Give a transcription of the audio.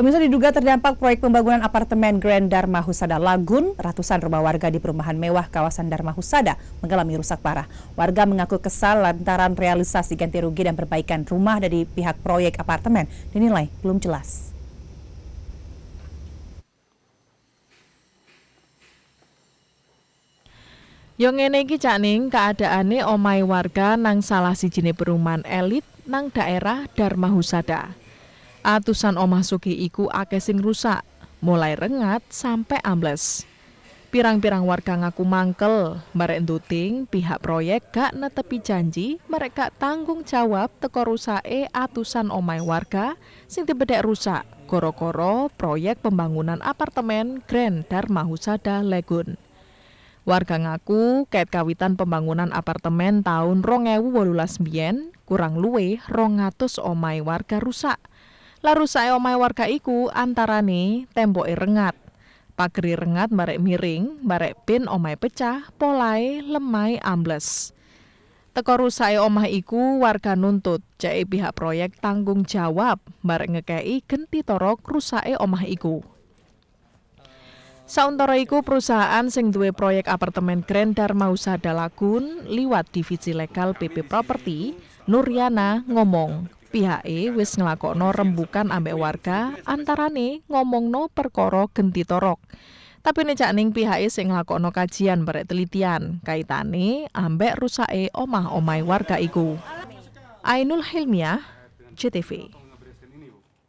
Pemirsa diduga terdampak proyek pembangunan apartemen Grand Dharma Husada Lagun, ratusan rumah warga di perumahan mewah kawasan Dharma Husada mengalami rusak parah. Warga mengaku kesal lantaran realisasi ganti rugi dan perbaikan rumah dari pihak proyek apartemen dinilai belum jelas. Yang ngene iki cak ning omai warga nang salah si jenis perumahan elit nang daerah Dharma Husada. Atusan omah Sugi iku akeh sing rusak, mulai rengat sampai ambles. Pirang-pirang warga ngaku mangkel, merek nduting pihak proyek gak netepi janji, mereka tanggung jawab teko rusake atusan omai warga sing dibedek rusak. Koro-koro proyek pembangunan apartemen Grand Dharma Husada Legun. Warga ngaku kait kawitan pembangunan apartemen tahun walulas biyen kurang luwe rongatus omai warga rusak. Larusake omai warga iku antarane tembok irengat Pageri rengat barek miring, barek pin omai pecah, polai lemai ambles. Teko rusai omah iku warga nuntut jai pihak proyek tanggung jawab barek ngekei genti torok rusai omah iku. Sauntara iku perusahaan sing duwe proyek apartemen Grand Dharma Usada Lagun liwat divisi legal PP Property, Nuriana ngomong. E wis ngelakono rembukan ambek warga antarane ngomongno perkara genti torok. Tapi cak ning E sing ngelakono kajian barek telitian kaitane ambek e omah omai warga iku. Ainul Hilmiah, CTV.